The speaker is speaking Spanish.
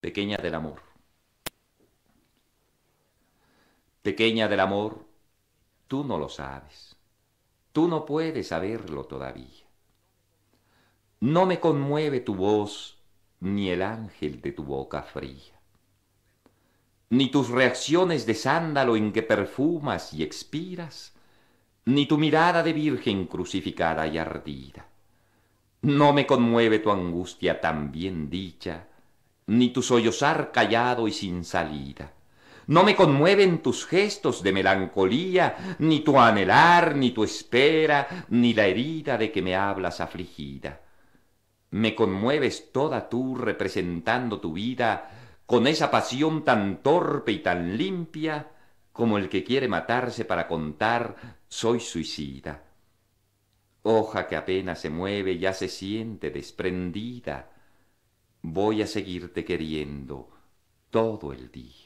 pequeña del amor. Pequeña del amor, tú no lo sabes. Tú no puedes saberlo todavía. No me conmueve tu voz, ni el ángel de tu boca fría, ni tus reacciones de sándalo en que perfumas y expiras, ni tu mirada de virgen crucificada y ardida. No me conmueve tu angustia tan bien dicha, ni tu sollozar callado y sin salida. No me conmueven tus gestos de melancolía, ni tu anhelar, ni tu espera, ni la herida de que me hablas afligida. Me conmueves toda tú representando tu vida con esa pasión tan torpe y tan limpia como el que quiere matarse para contar soy suicida. Hoja que apenas se mueve ya se siente desprendida voy a seguirte queriendo todo el día.